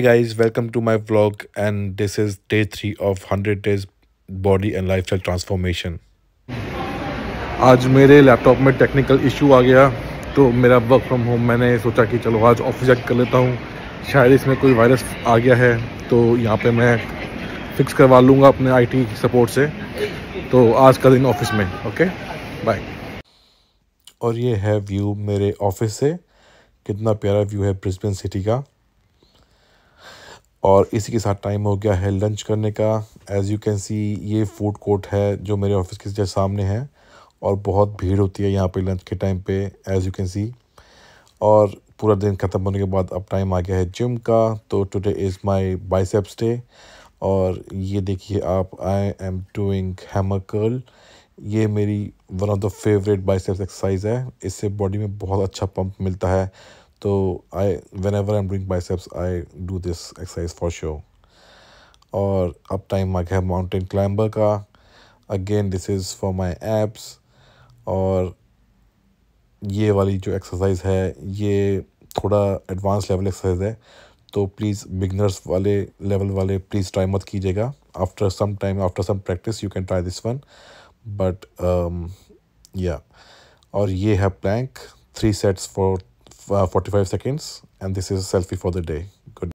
Guys welcome to my blog and this is day three of hundred days body and lifestyle transformation आज मेरे laptop में technical issue आ गया तो मेरा work from home मैंने सोचा कि चलो आज ऑफिस चेक कर लेता हूँ शायद इसमें कोई वायरस आ गया है तो यहाँ पे मैं फिक्स करवा लूँगा अपने आईटी सपोर्ट से तो आज का दिन ऑफिस में ओके बाय और ये है व्यू मेरे ऑफिस से कितना प्यारा व्यू है ब्रिस्बेन सिटी का और इसी के साथ टाइम हो गया है लंच करने का एज़ यू कैन सी ये फूड कोर्ट है जो मेरे ऑफिस के जैसे सामने है और बहुत भीड़ होती है यहाँ पे लंच के टाइम पे एज़ यू कैन सी और पूरा दिन ख़त्म होने के बाद अब टाइम आ गया है जिम का तो today is my biceps day और ये देखिए आप I am doing hammer curl ये मेरी one of the favourite biceps exercise है इससे बॉडी में बहुत अच्छा पंप मिलता है तो I ever am I'm biceps I do this exercise for sure और अब टाइम आ गया माउंटेन क्लाइंबर का again this is for my abs और ये वाली जो एक्सरसाइज है ये थोड़ा एडवांस लेवल एक्सरसाइज है तो प्लीज़ बिगनर्स वाले लेवल वाले प्लीज़ ट्राई मत कीजिएगा after some time after some practice you can try this one but या और ये है plank three sets for Uh, 45 seconds and this is a selfie for the day. Good.